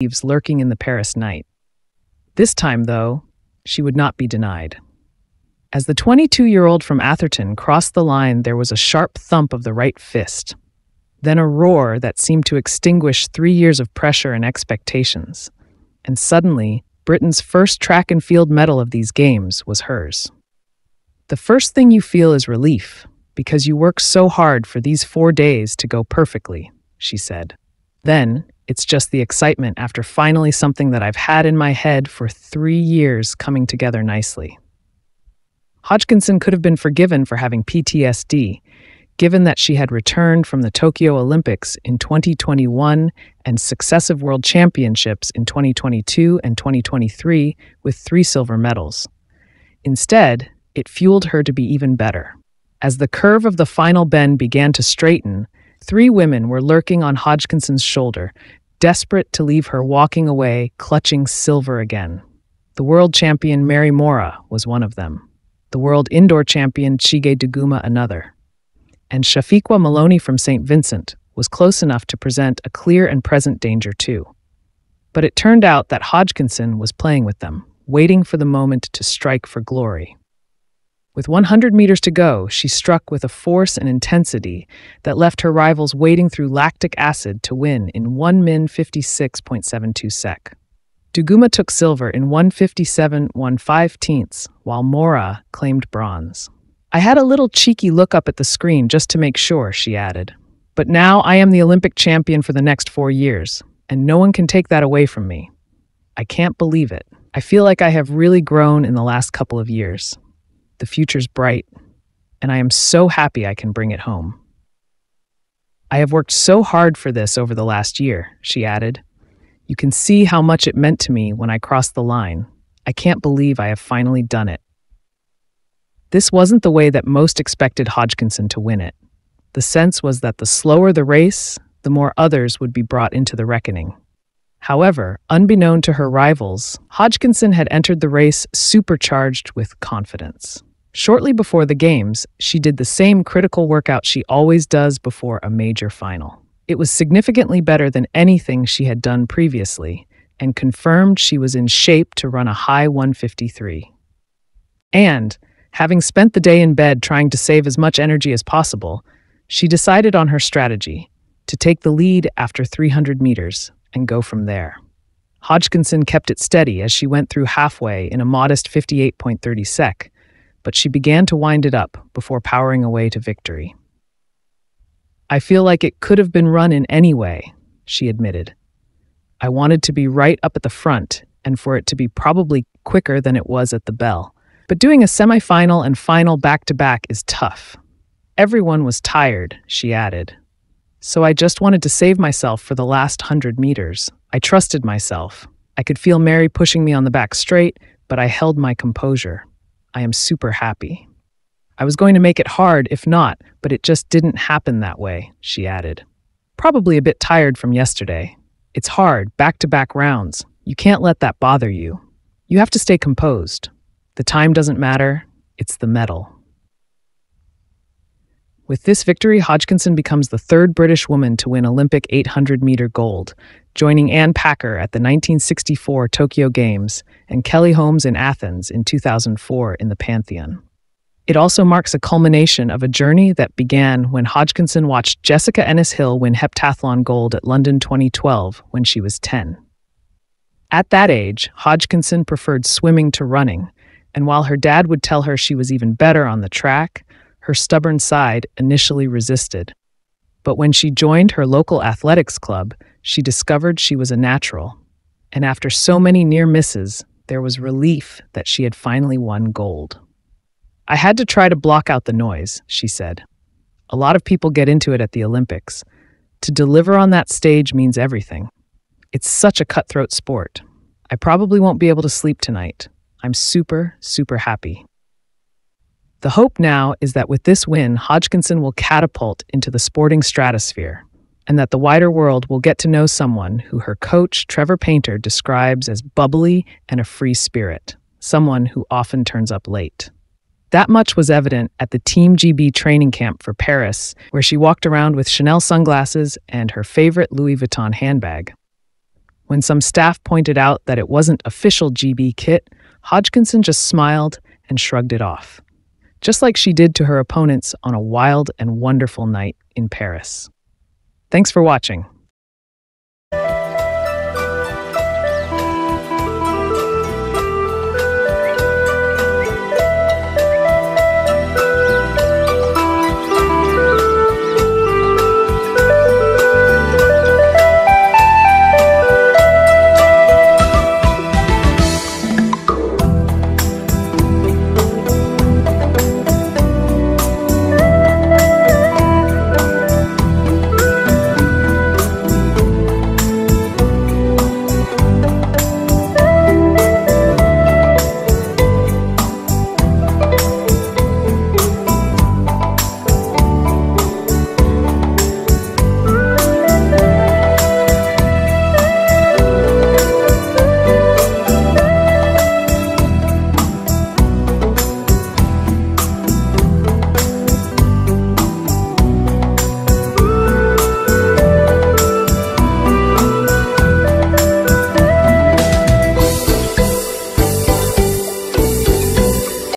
thieves lurking in the Paris night. This time, though, she would not be denied. As the 22 year old from Atherton crossed the line, there was a sharp thump of the right fist, then a roar that seemed to extinguish three years of pressure and expectations. And suddenly, Britain's first track and field medal of these games was hers. The first thing you feel is relief, because you worked so hard for these four days to go perfectly, she said. Then it's just the excitement after finally something that I've had in my head for three years coming together nicely. Hodgkinson could have been forgiven for having PTSD, given that she had returned from the Tokyo Olympics in 2021 and successive world championships in 2022 and 2023 with three silver medals. Instead, it fueled her to be even better. As the curve of the final bend began to straighten, Three women were lurking on Hodgkinson's shoulder, desperate to leave her walking away, clutching silver again. The world champion Mary Mora was one of them, the world indoor champion Chige Duguma another. And Shafiqua Maloney from St. Vincent was close enough to present a clear and present danger too. But it turned out that Hodgkinson was playing with them, waiting for the moment to strike for glory. With 100 meters to go, she struck with a force and intensity that left her rivals wading through lactic acid to win in 1 min 56.72 sec. Duguma took silver in 157 one while Mora claimed bronze. I had a little cheeky look up at the screen just to make sure, she added. But now I am the Olympic champion for the next four years, and no one can take that away from me. I can't believe it. I feel like I have really grown in the last couple of years. The future's bright, and I am so happy I can bring it home. I have worked so hard for this over the last year, she added. You can see how much it meant to me when I crossed the line. I can't believe I have finally done it. This wasn't the way that most expected Hodgkinson to win it. The sense was that the slower the race, the more others would be brought into the reckoning. However, unbeknown to her rivals, Hodgkinson had entered the race supercharged with confidence. Shortly before the games, she did the same critical workout she always does before a major final. It was significantly better than anything she had done previously and confirmed she was in shape to run a high 153. And, having spent the day in bed trying to save as much energy as possible, she decided on her strategy to take the lead after 300 meters and go from there. Hodgkinson kept it steady as she went through halfway in a modest 58.30 sec, but she began to wind it up before powering away to victory. I feel like it could have been run in any way, she admitted. I wanted to be right up at the front and for it to be probably quicker than it was at the bell. But doing a semifinal and final back to back is tough. Everyone was tired, she added. So I just wanted to save myself for the last hundred meters. I trusted myself. I could feel Mary pushing me on the back straight, but I held my composure. I am super happy. I was going to make it hard if not, but it just didn't happen that way, she added. Probably a bit tired from yesterday. It's hard, back to back rounds. You can't let that bother you. You have to stay composed. The time doesn't matter, it's the medal. With this victory, Hodgkinson becomes the third British woman to win Olympic 800 meter gold, joining Ann Packer at the 1964 Tokyo Games and Kelly Holmes in Athens in 2004 in the Pantheon. It also marks a culmination of a journey that began when Hodgkinson watched Jessica Ennis Hill win heptathlon gold at London 2012 when she was 10. At that age, Hodgkinson preferred swimming to running, and while her dad would tell her she was even better on the track, her stubborn side initially resisted. But when she joined her local athletics club, she discovered she was a natural. And after so many near misses, there was relief that she had finally won gold. I had to try to block out the noise, she said. A lot of people get into it at the Olympics. To deliver on that stage means everything. It's such a cutthroat sport. I probably won't be able to sleep tonight. I'm super, super happy. The hope now is that with this win, Hodgkinson will catapult into the sporting stratosphere and that the wider world will get to know someone who her coach, Trevor Painter, describes as bubbly and a free spirit, someone who often turns up late. That much was evident at the Team GB training camp for Paris, where she walked around with Chanel sunglasses and her favorite Louis Vuitton handbag. When some staff pointed out that it wasn't official GB kit, Hodgkinson just smiled and shrugged it off just like she did to her opponents on a wild and wonderful night in Paris. Thanks for watching.